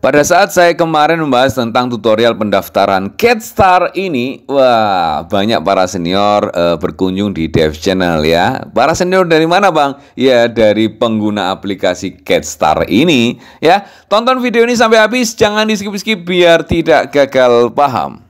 Pada saat saya kemarin membahas tentang tutorial pendaftaran Catstar ini, wah banyak para senior uh, berkunjung di Dev Channel ya. Para senior dari mana bang? Ya dari pengguna aplikasi Catstar ini ya. Tonton video ini sampai habis, jangan di skip-skip biar tidak gagal paham.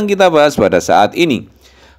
sedang kita bahas pada saat ini.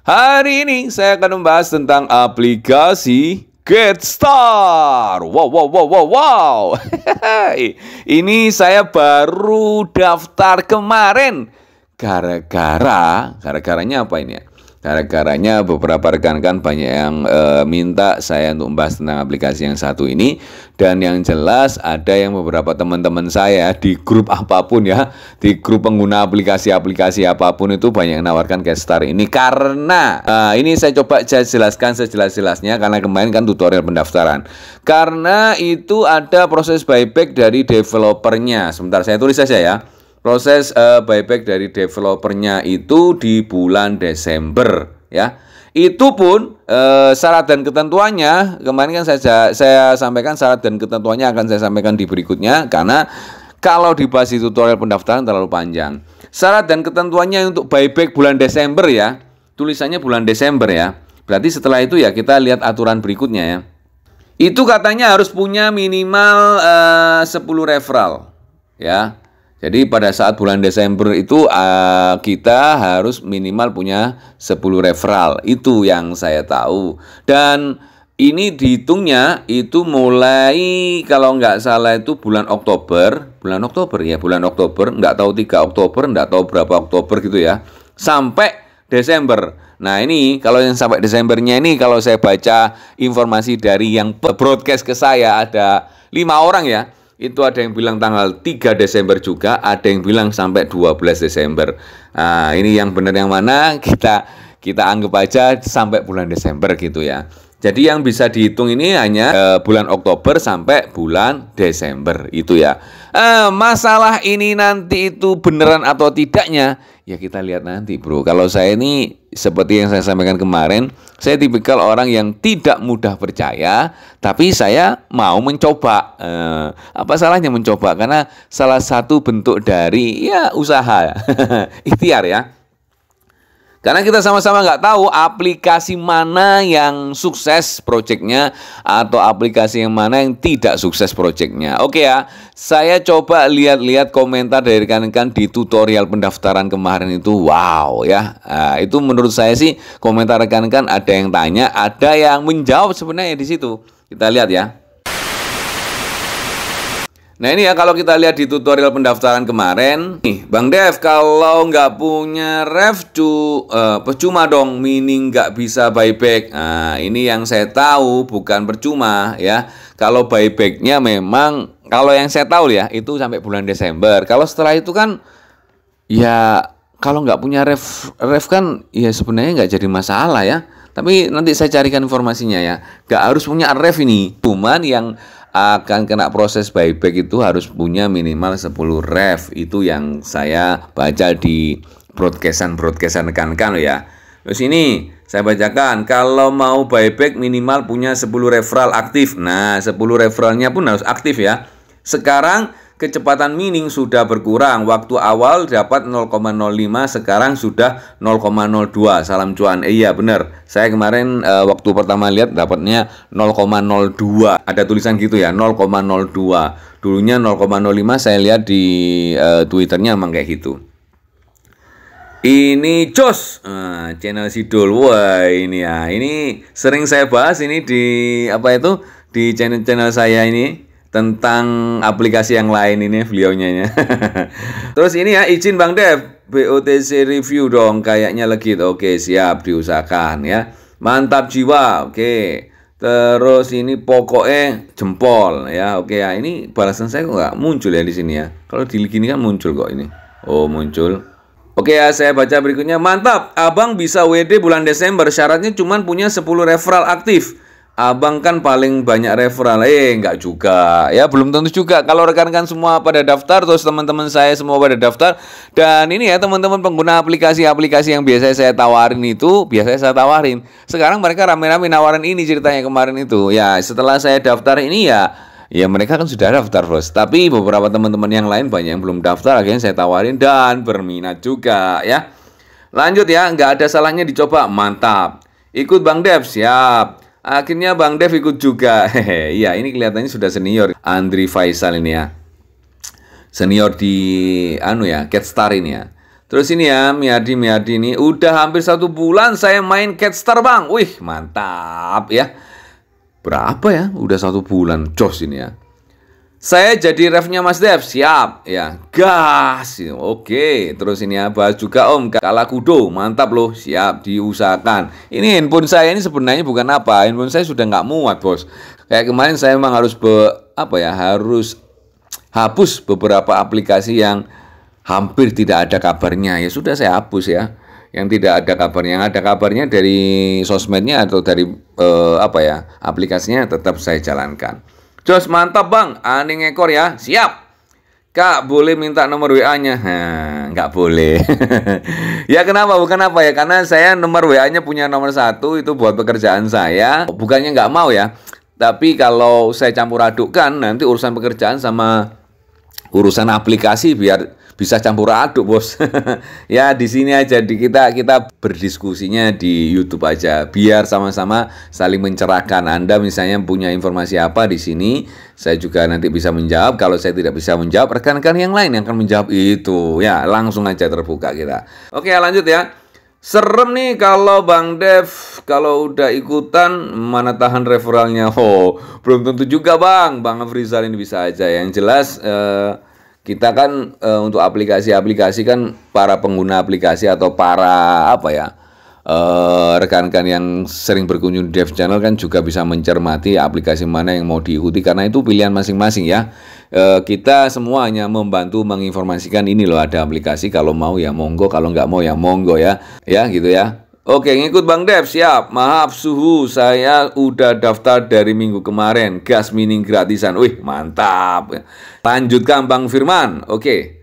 Hari ini saya akan membahas tentang aplikasi GetStar. Wow, wow, wow, wow, wow. ini saya baru daftar kemarin. Gara-gara, gara-garanya apa ini ya? Gara-garanya beberapa rekan kan banyak yang e, minta saya untuk membahas tentang aplikasi yang satu ini dan yang jelas ada yang beberapa teman-teman saya di grup apapun ya, di grup pengguna aplikasi-aplikasi apapun itu banyak yang nawarkan Kestar ini karena e, ini saya coba saya jelaskan sejelas-jelasnya karena kemarin kan tutorial pendaftaran. Karena itu ada proses buyback dari developernya. Sebentar saya tulis saja ya proses uh, buyback dari developernya itu di bulan Desember ya. Itu pun e, syarat dan ketentuannya kemarin kan saya saya sampaikan syarat dan ketentuannya akan saya sampaikan di berikutnya karena kalau di basis tutorial pendaftaran terlalu panjang. Syarat dan ketentuannya untuk buyback bulan Desember ya. Tulisannya bulan Desember ya. Berarti setelah itu ya kita lihat aturan berikutnya ya. Itu katanya harus punya minimal e, eh, 10 referral ya. Jadi pada saat bulan Desember itu uh, kita harus minimal punya 10 referral. Itu yang saya tahu. Dan ini dihitungnya itu mulai kalau nggak salah itu bulan Oktober, bulan Oktober ya, bulan Oktober, nggak tahu 3 Oktober, nggak tahu berapa Oktober gitu ya. Sampai Desember. Nah ini kalau yang sampai Desembernya ini kalau saya baca informasi dari yang broadcast ke saya ada lima orang ya itu ada yang bilang tanggal 3 Desember juga, ada yang bilang sampai 12 Desember. Nah, ini yang benar yang mana kita kita anggap aja sampai bulan Desember gitu ya. Jadi yang bisa dihitung ini hanya e, bulan Oktober sampai bulan Desember itu ya. E, masalah ini nanti itu beneran atau tidaknya ya kita lihat nanti bro. Kalau saya ini seperti yang saya sampaikan kemarin, saya tipikal orang yang tidak mudah percaya, tapi saya mau mencoba. Eh, apa salahnya mencoba? Karena salah satu bentuk dari ya usaha, ikhtiar ya. Karena kita sama-sama nggak tahu aplikasi mana yang sukses projectnya atau aplikasi yang mana yang tidak sukses projectnya. Oke ya, saya coba lihat-lihat komentar dari rekan-rekan di tutorial pendaftaran kemarin itu. Wow ya, nah, itu menurut saya sih komentar rekan-rekan ada yang tanya, ada yang menjawab sebenarnya di situ. Kita lihat ya. Nah ini ya kalau kita lihat di tutorial pendaftaran kemarin, nih Bang Dev kalau nggak punya ref cu, uh, percuma dong, meaning nggak bisa buyback. Nah ini yang saya tahu bukan percuma ya. Kalau buybacknya memang kalau yang saya tahu ya itu sampai bulan Desember. Kalau setelah itu kan ya kalau nggak punya ref ref kan ya sebenarnya nggak jadi masalah ya. Tapi nanti saya carikan informasinya ya. Gak harus punya ref ini, cuman yang akan kena proses buyback itu harus punya minimal 10 ref itu yang saya baca di broadcastan broadcastan rekan-rekan ya terus ini saya bacakan kalau mau buyback minimal punya 10 referral aktif nah 10 referralnya pun harus aktif ya sekarang kecepatan mining sudah berkurang. Waktu awal dapat 0,05, sekarang sudah 0,02. Salam cuan. Eh, iya benar. Saya kemarin e, waktu pertama lihat dapatnya 0,02. Ada tulisan gitu ya, 0,02. Dulunya 0,05 saya lihat di e, Twitternya emang kayak gitu. Ini Jos, nah, channel Sidol. Wah, ini ya. Ini sering saya bahas ini di apa itu? Di channel-channel saya ini tentang aplikasi yang lain ini beliaunya ya. Terus ini ya izin Bang Dev BOTC review dong kayaknya legit. Oke, siap diusahakan ya. Mantap jiwa. Oke. Terus ini pokoknya jempol ya. Oke ya, ini balasan saya kok nggak muncul ya di sini ya. Kalau di gini kan muncul kok ini. Oh, muncul. Oke ya, saya baca berikutnya. Mantap, Abang bisa WD bulan Desember. Syaratnya cuma punya 10 referral aktif. Abang kan paling banyak referral. Eh, enggak juga. Ya, belum tentu juga. Kalau rekan-rekan semua pada daftar, terus teman-teman saya semua pada daftar. Dan ini ya, teman-teman pengguna aplikasi-aplikasi yang biasanya saya tawarin itu, biasanya saya tawarin. Sekarang mereka rame-rame nawarin ini ceritanya kemarin itu. Ya, setelah saya daftar ini ya, ya mereka kan sudah daftar bos tapi beberapa teman-teman yang lain banyak yang belum daftar akhirnya saya tawarin dan berminat juga ya lanjut ya enggak ada salahnya dicoba mantap ikut Bang Dev siap Akhirnya Bang Dev ikut juga. Hehe. ya, ini kelihatannya sudah senior Andri Faisal ini ya. Senior di anu ya, Cat Star ini ya. Terus ini ya, Miadi Miadi ini udah hampir satu bulan saya main Cat Star Bang. Wih, mantap ya. Berapa ya? Udah satu bulan jos ini ya. Saya jadi refnya Mas Dev, siap ya. Gas. Oke, terus ini ya bahas juga Om Kala Kudo, mantap loh, siap diusahakan. Ini handphone saya ini sebenarnya bukan apa, handphone saya sudah nggak muat, Bos. Kayak kemarin saya memang harus be, apa ya, harus hapus beberapa aplikasi yang hampir tidak ada kabarnya. Ya sudah saya hapus ya. Yang tidak ada kabarnya, yang ada kabarnya dari sosmednya atau dari eh, apa ya, aplikasinya tetap saya jalankan. Jos mantap bang, aning ekor ya, siap. Kak boleh minta nomor WA-nya? Nggak boleh. ya kenapa? Bukan apa ya? Karena saya nomor WA-nya punya nomor satu itu buat pekerjaan saya. Bukannya nggak mau ya, tapi kalau saya campur adukkan nanti urusan pekerjaan sama urusan aplikasi biar bisa campur aduk bos ya di sini aja di kita kita berdiskusinya di YouTube aja biar sama-sama saling mencerahkan Anda misalnya punya informasi apa di sini saya juga nanti bisa menjawab kalau saya tidak bisa menjawab rekan-rekan yang lain yang akan menjawab itu ya langsung aja terbuka kita oke lanjut ya Serem nih kalau Bang Dev kalau udah ikutan mana tahan referralnya. Oh, belum tentu juga Bang. Bang Afrizal ini bisa aja. Yang jelas eh, kita kan e, untuk aplikasi-aplikasi kan para pengguna aplikasi atau para apa ya eh, rekan-rekan yang sering berkunjung di Dev Channel kan juga bisa mencermati aplikasi mana yang mau diikuti karena itu pilihan masing-masing ya. E, kita semua hanya membantu menginformasikan ini loh ada aplikasi kalau mau ya monggo kalau nggak mau ya monggo ya ya gitu ya. Oke, ngikut Bang Dev, siap. Maaf suhu, saya udah daftar dari minggu kemarin. Gas mining gratisan. Wih, mantap. Lanjutkan Bang Firman. Oke.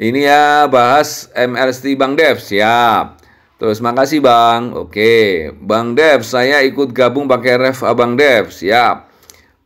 Ini ya bahas MLST Bang Dev, siap. Terus makasih Bang. Oke, Bang Dev, saya ikut gabung pakai ref Abang Dev, siap.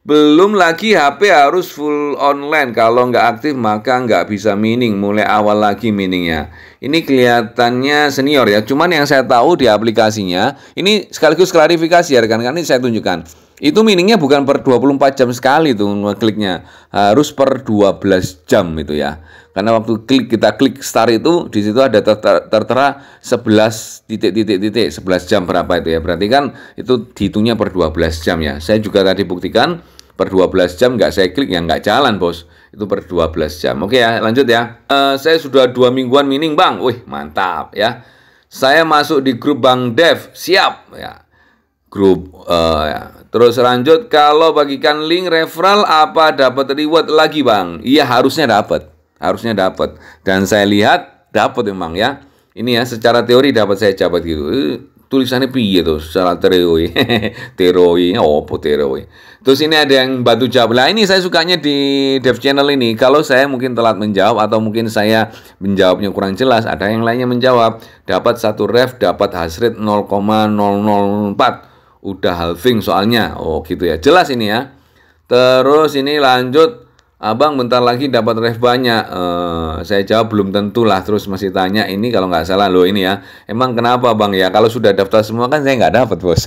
Belum lagi HP harus full online. Kalau nggak aktif maka nggak bisa mining. Mulai awal lagi miningnya. Ini kelihatannya senior ya. Cuman yang saya tahu di aplikasinya. Ini sekaligus klarifikasi ya rekan-rekan. Ini saya tunjukkan. Itu miningnya bukan per 24 jam sekali tuh kliknya. Harus per 12 jam itu ya. Karena waktu klik kita klik start itu di situ ada tertera 11 titik-titik-titik 11 jam berapa itu ya. Berarti kan itu dihitungnya per 12 jam ya. Saya juga tadi buktikan per 12 jam nggak saya klik yang nggak jalan bos itu per 12 jam oke ya lanjut ya uh, saya sudah dua mingguan mining bang wih mantap ya saya masuk di grup bang dev siap ya grup uh, ya. terus lanjut kalau bagikan link referral apa dapat reward lagi bang iya harusnya dapat harusnya dapat dan saya lihat dapat memang ya ini ya secara teori dapat saya dapat gitu eh, tulisannya piye tuh salah teroi teroi opo teroi terus ini ada yang batu jawab lah ini saya sukanya di dev channel ini kalau saya mungkin telat menjawab atau mungkin saya menjawabnya kurang jelas ada yang lainnya menjawab dapat satu ref dapat hasret 0,004 udah halving soalnya oh gitu ya jelas ini ya terus ini lanjut Abang bentar lagi dapat ref banyak. Uh, saya jawab belum tentulah. Terus masih tanya ini kalau nggak salah lo ini ya. Emang kenapa bang ya? Kalau sudah daftar semua kan saya nggak dapat bos.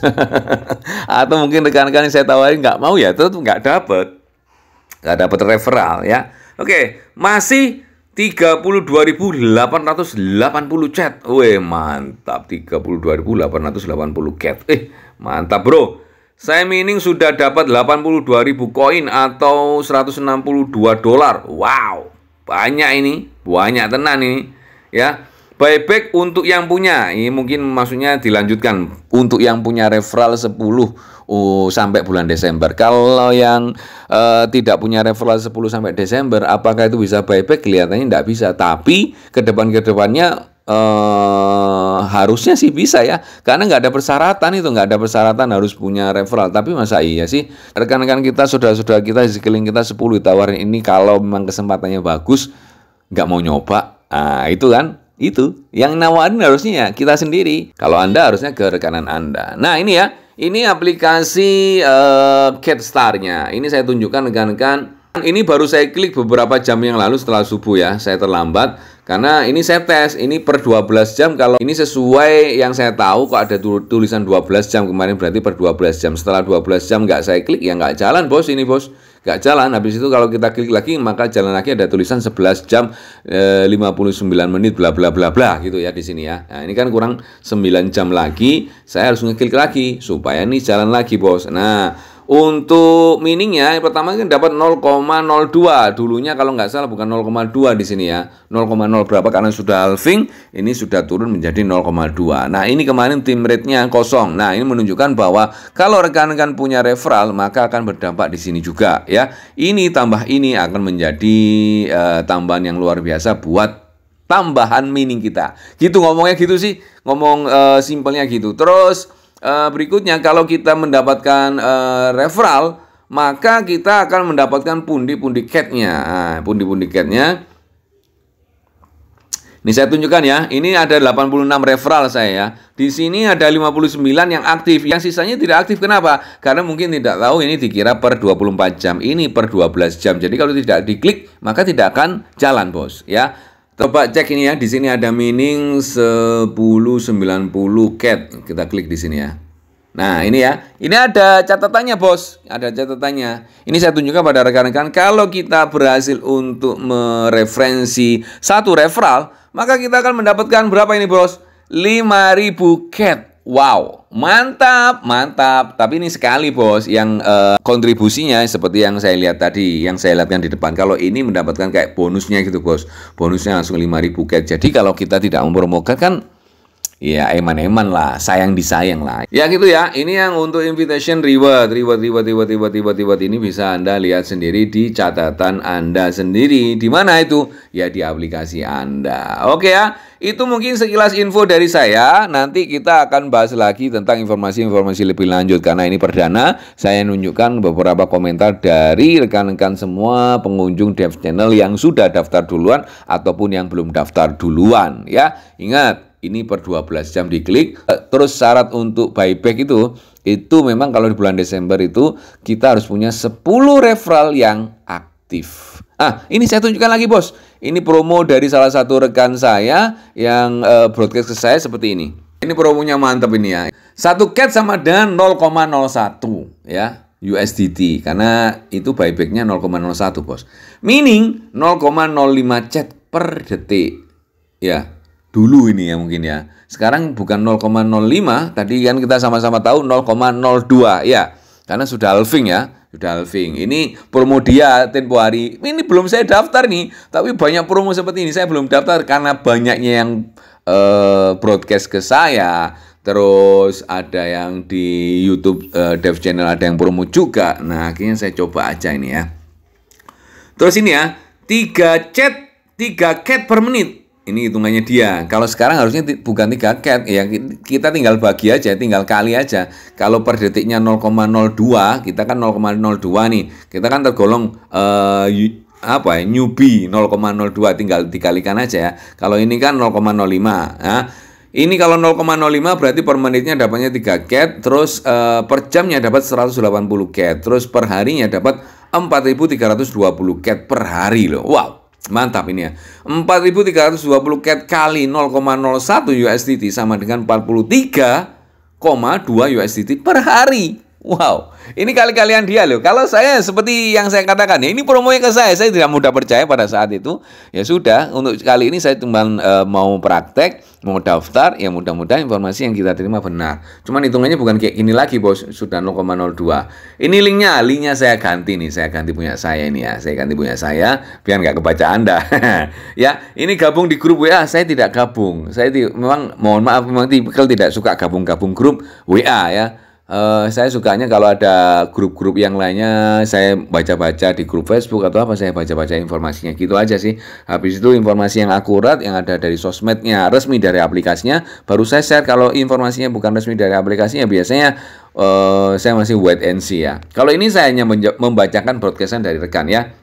Atau mungkin rekan-rekan yang saya tawarin nggak mau ya, tetap nggak dapat. Nggak dapat referral ya. Oke, masih 32.880 chat. Weh mantap 32.880 chat, Eh mantap bro. Saya mining sudah dapat 82 ribu koin atau 162 dolar. Wow, banyak ini, banyak tenan ini. Ya, buyback untuk yang punya. Ini mungkin maksudnya dilanjutkan untuk yang punya referral 10 uh, sampai bulan Desember. Kalau yang uh, tidak punya referral 10 sampai Desember, apakah itu bisa buyback? Kelihatannya tidak bisa. Tapi ke depan-ke depannya eh, harusnya sih bisa ya karena nggak ada persyaratan itu nggak ada persyaratan harus punya referral tapi masa iya sih rekan-rekan kita saudara-saudara kita di sekeliling kita 10 ditawarin ini kalau memang kesempatannya bagus nggak mau nyoba nah, itu kan itu yang nawarin harusnya ya kita sendiri kalau anda harusnya ke rekanan anda nah ini ya ini aplikasi uh, Catstar-nya ini saya tunjukkan rekan-rekan ini baru saya klik beberapa jam yang lalu setelah subuh ya saya terlambat karena ini saya tes, ini per 12 jam kalau ini sesuai yang saya tahu kok ada tulisan 12 jam kemarin berarti per 12 jam. Setelah 12 jam nggak saya klik ya nggak jalan bos ini bos. Nggak jalan, habis itu kalau kita klik lagi maka jalan lagi ada tulisan 11 jam e, eh, 59 menit bla bla bla bla gitu ya di sini ya. Nah ini kan kurang 9 jam lagi, saya harus ngeklik lagi supaya ini jalan lagi bos. Nah untuk miningnya yang pertama kan dapat 0,02. Dulunya kalau nggak salah bukan 0,2 di sini ya. 0,0 berapa karena sudah halving, ini sudah turun menjadi 0,2. Nah, ini kemarin tim rate-nya kosong. Nah, ini menunjukkan bahwa kalau rekan-rekan punya referral maka akan berdampak di sini juga ya. Ini tambah ini akan menjadi uh, tambahan yang luar biasa buat tambahan mining kita. Gitu ngomongnya gitu sih, ngomong uh, simpelnya gitu. Terus Eh, berikutnya kalau kita mendapatkan uh, referral maka kita akan mendapatkan pundi-pundi catnya ah, pundi-pundi catnya ini saya tunjukkan ya ini ada 86 referral saya ya di sini ada 59 yang aktif yang sisanya tidak aktif kenapa karena mungkin tidak tahu ini dikira per 24 jam ini per 12 jam jadi kalau tidak diklik maka tidak akan jalan bos ya Coba cek ini ya, di sini ada mining 1090 cat. Kita klik di sini ya. Nah, ini ya. Ini ada catatannya, Bos. Ada catatannya. Ini saya tunjukkan pada rekan-rekan kalau kita berhasil untuk mereferensi satu referral, maka kita akan mendapatkan berapa ini, Bos? 5000 cat. Wow, mantap, mantap. Tapi ini sekali bos, yang uh, kontribusinya seperti yang saya lihat tadi, yang saya lihatkan di depan. Kalau ini mendapatkan kayak bonusnya gitu bos, bonusnya langsung 5000 cash. Jadi kalau kita tidak mempromokan kan ya eman-eman lah, sayang disayang lah. Ya gitu ya, ini yang untuk invitation reward, reward, reward, reward, reward, reward, reward ini bisa Anda lihat sendiri di catatan Anda sendiri. Di mana itu? Ya di aplikasi Anda. Oke ya, itu mungkin sekilas info dari saya. Nanti kita akan bahas lagi tentang informasi-informasi lebih lanjut karena ini perdana. Saya nunjukkan beberapa komentar dari rekan-rekan semua pengunjung Dev Channel yang sudah daftar duluan ataupun yang belum daftar duluan ya. Ingat ini per 12 jam diklik. Eh, terus syarat untuk buyback itu itu memang kalau di bulan Desember itu kita harus punya 10 referral yang aktif. Ah, ini saya tunjukkan lagi, Bos. Ini promo dari salah satu rekan saya yang uh, broadcast ke saya seperti ini. Ini promonya mantap ini ya. Satu cat sama dengan 0,01 ya. USDT karena itu buybacknya 0,01 bos. Meaning 0,05 cat per detik. Ya, dulu ini ya mungkin ya. Sekarang bukan 0,05, tadi kan kita sama-sama tahu 0,02 ya. Karena sudah halving ya, sudah halving. Ini promo dia tempo hari. Ini belum saya daftar nih, tapi banyak promo seperti ini saya belum daftar karena banyaknya yang eh, broadcast ke saya. Terus ada yang di YouTube eh, Dev Channel ada yang promo juga. Nah, akhirnya saya coba aja ini ya. Terus ini ya, tiga chat, tiga cat per menit ini hitungannya dia. Kalau sekarang harusnya bukan tiga cat, ya kita tinggal bagi aja, tinggal kali aja. Kalau per detiknya 0,02, kita kan 0,02 nih. Kita kan tergolong uh, apa ya, newbie 0,02 tinggal dikalikan aja ya. Kalau ini kan 0,05 ya. Ini kalau 0,05 berarti per menitnya dapatnya tiga cat, terus uh, per jamnya dapat 180 cat, terus per harinya dapat 4320 cat per hari loh. Wow. Mantap ini ya. 4.320 CAD kali 0,01 USDT sama dengan 43,2 USDT per hari. Wow, ini kali-kalian dia loh. Kalau saya seperti yang saya katakan, ya ini promonya ke saya, saya tidak mudah percaya pada saat itu. Ya sudah, untuk kali ini saya cuma e, mau praktek, mau daftar, ya mudah-mudahan informasi yang kita terima benar. Cuman hitungannya bukan kayak gini lagi, bos. Sudah 0,02. Ini linknya, linknya saya ganti nih, saya ganti punya saya ini ya, saya ganti punya saya, biar nggak kebaca anda. ya, ini gabung di grup WA, saya tidak gabung. Saya memang mohon maaf, memang tipikal tidak suka gabung-gabung grup WA ya uh, saya sukanya kalau ada grup-grup yang lainnya saya baca-baca di grup Facebook atau apa saya baca-baca informasinya gitu aja sih habis itu informasi yang akurat yang ada dari sosmednya resmi dari aplikasinya baru saya share kalau informasinya bukan resmi dari aplikasinya biasanya uh, saya masih wait and see ya kalau ini saya hanya membacakan broadcastan dari rekan ya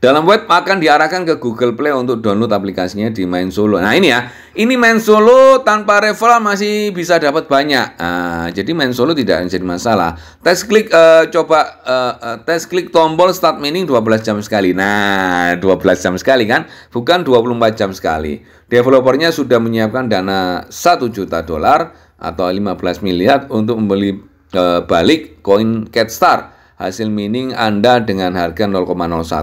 dalam web akan diarahkan ke Google Play untuk download aplikasinya di Main Solo. Nah ini ya, ini Main Solo tanpa referral masih bisa dapat banyak. Nah, jadi Main Solo tidak jadi masalah. Tes klik uh, coba uh, uh, tes klik tombol start mining 12 jam sekali. Nah, 12 jam sekali kan, bukan 24 jam sekali. Developernya sudah menyiapkan dana 1 juta dolar atau 15 miliar untuk membeli uh, balik koin Catstar hasil mining Anda dengan harga 0,01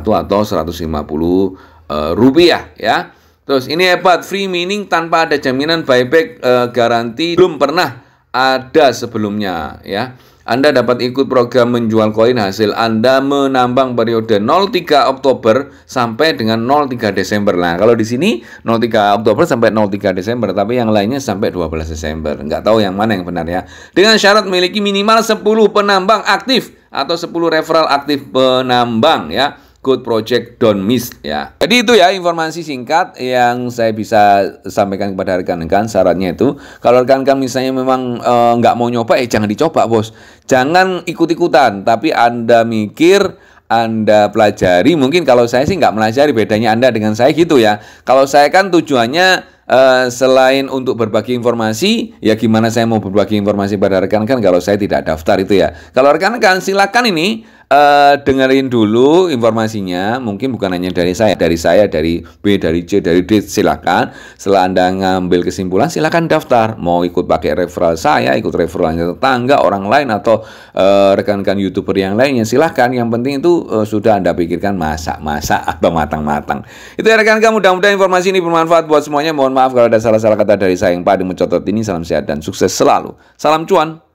atau 150 uh, eh, rupiah ya. Terus ini hebat free mining tanpa ada jaminan buyback uh, garanti belum pernah ada sebelumnya ya. Anda dapat ikut program menjual koin hasil Anda menambang periode 03 Oktober sampai dengan 03 Desember. Nah, kalau di sini 03 Oktober sampai 03 Desember, tapi yang lainnya sampai 12 Desember. Nggak tahu yang mana yang benar ya. Dengan syarat memiliki minimal 10 penambang aktif atau 10 referral aktif penambang ya. Good project don't miss ya. Jadi itu ya informasi singkat yang saya bisa sampaikan kepada rekan-rekan. Syaratnya itu kalau rekan-rekan misalnya memang e, mau nyoba, eh jangan dicoba bos. Jangan ikut-ikutan. Tapi anda mikir anda pelajari, mungkin kalau saya sih nggak melajari bedanya Anda dengan saya gitu ya. Kalau saya kan tujuannya Uh, selain untuk berbagi informasi, ya gimana saya mau berbagi informasi pada rekan-rekan kan kalau saya tidak daftar itu ya. Kalau rekan-rekan kan, silakan ini uh, dengerin dulu informasinya. Mungkin bukan hanya dari saya, dari saya, dari B, dari C, dari D. Silakan. Setelah anda ngambil kesimpulan, silakan daftar. Mau ikut pakai referral saya, ikut referralnya tetangga, orang lain atau uh, rekan-rekan youtuber yang lainnya. Silakan. Yang penting itu uh, sudah anda pikirkan masak-masak atau matang-matang. Itu ya rekan-rekan. Mudah-mudahan informasi ini bermanfaat buat semuanya. Mohon maaf kalau ada salah-salah kata dari saya yang paling mencotot ini. Salam sehat dan sukses selalu. Salam cuan.